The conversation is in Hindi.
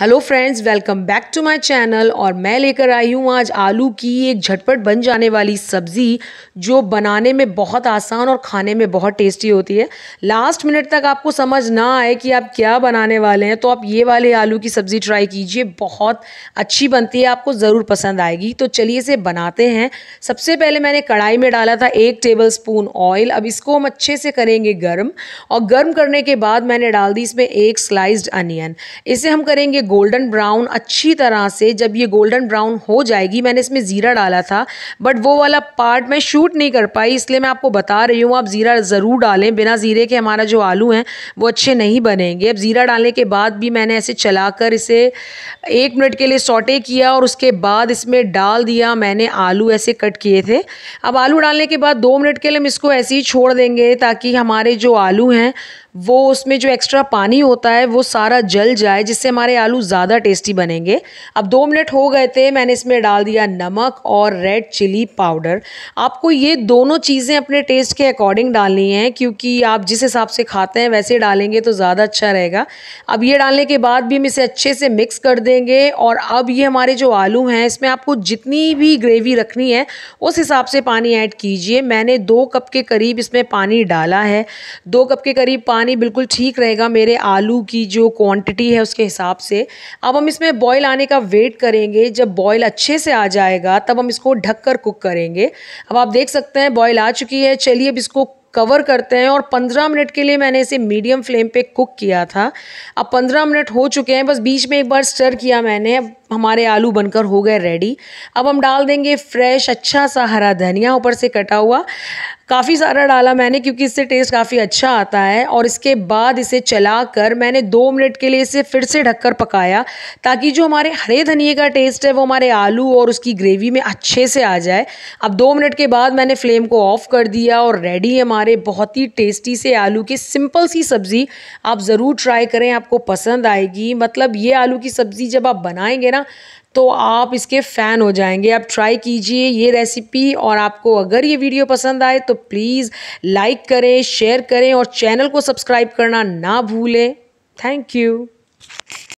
hello friends welcome back to my channel और मैं लेकर आई हूँ आज आलू की एक झटपट बन जाने वाली सब्ज़ी जो बनाने में बहुत आसान और खाने में बहुत टेस्टी होती है लास्ट मिनट तक आपको समझ ना आए कि आप क्या बनाने वाले हैं तो आप ये वाले आलू की सब्ज़ी ट्राई कीजिए बहुत अच्छी बनती है आपको ज़रूर पसंद आएगी तो चलिए इसे बनाते हैं सबसे पहले मैंने कढ़ाई में डाला था एक टेबल स्पून ऑयल अब इसको हम अच्छे से करेंगे गर्म और गर्म करने के बाद मैंने डाल दी इसमें एक स्लाइस्ड अनियन इसे हम करेंगे गोल्डन ब्राउन अच्छी तरह से जब ये गोल्डन ब्राउन हो जाएगी मैंने इसमें ज़ीरा डाला था बट वो वाला पार्ट मैं शूट नहीं कर पाई इसलिए मैं आपको बता रही हूँ आप ज़ीरा ज़रूर डालें बिना ज़ीरे के हमारा जो आलू हैं वो अच्छे नहीं बनेंगे अब ज़ीरा डालने के बाद भी मैंने ऐसे चला इसे एक मिनट के लिए सॉटे किया और उसके बाद इसमें डाल दिया मैंने आलू ऐसे कट किए थे अब आलू डालने के बाद दो मिनट के लिए हम इसको ऐसे ही छोड़ देंगे ताकि हमारे जो आलू हैं वो उसमें जो एक्स्ट्रा पानी होता है वो सारा जल जाए जिससे हमारे आलू ज़्यादा टेस्टी बनेंगे अब दो मिनट हो गए थे मैंने इसमें डाल दिया नमक और रेड चिली पाउडर आपको ये दोनों चीज़ें अपने टेस्ट के अकॉर्डिंग डालनी है क्योंकि आप जिस हिसाब से खाते हैं वैसे डालेंगे तो ज़्यादा अच्छा रहेगा अब ये डालने के बाद भी हम इसे अच्छे से मिक्स कर देंगे और अब ये हमारे जो आलू हैं इसमें आपको जितनी भी ग्रेवी रखनी है उस हिसाब से पानी ऐड कीजिए मैंने दो कप के करीब इसमें पानी डाला है दो कप के करीब पानी पानी बिल्कुल ठीक रहेगा मेरे आलू की जो क्वांटिटी है उसके हिसाब से अब हम इसमें बॉयल आने का वेट करेंगे जब बॉयल अच्छे से आ जाएगा तब हम इसको ढक कर कुक करेंगे अब आप देख सकते हैं बॉयल आ चुकी है चलिए अब इसको कवर करते हैं और 15 मिनट के लिए मैंने इसे मीडियम फ्लेम पे कुक किया था अब 15 मिनट हो चुके हैं बस बीच में एक बार स्टर किया मैंने अब हमारे आलू बनकर हो गए रेडी अब हम डाल देंगे फ्रेश अच्छा सा हरा धनिया ऊपर से कटा हुआ काफ़ी सारा डाला मैंने क्योंकि इससे टेस्ट काफ़ी अच्छा आता है और इसके बाद इसे चला कर मैंने दो मिनट के लिए इसे फिर से ढककर पकाया ताकि जो हमारे हरे धनिए का टेस्ट है वो हमारे आलू और उसकी ग्रेवी में अच्छे से आ जाए अब दो मिनट के बाद मैंने फ्लेम को ऑफ़ कर दिया और रेडी हमारे बहुत ही टेस्टी से आलू की सिंपल सी सब्ज़ी आप ज़रूर ट्राई करें आपको पसंद आएगी मतलब ये आलू की सब्ज़ी जब आप बनाएंगे ना ना तो आप इसके फ़ैन हो जाएंगे आप ट्राई कीजिए ये रेसिपी और आपको अगर ये वीडियो पसंद आए तो प्लीज़ लाइक करें शेयर करें और चैनल को सब्सक्राइब करना ना भूलें थैंक यू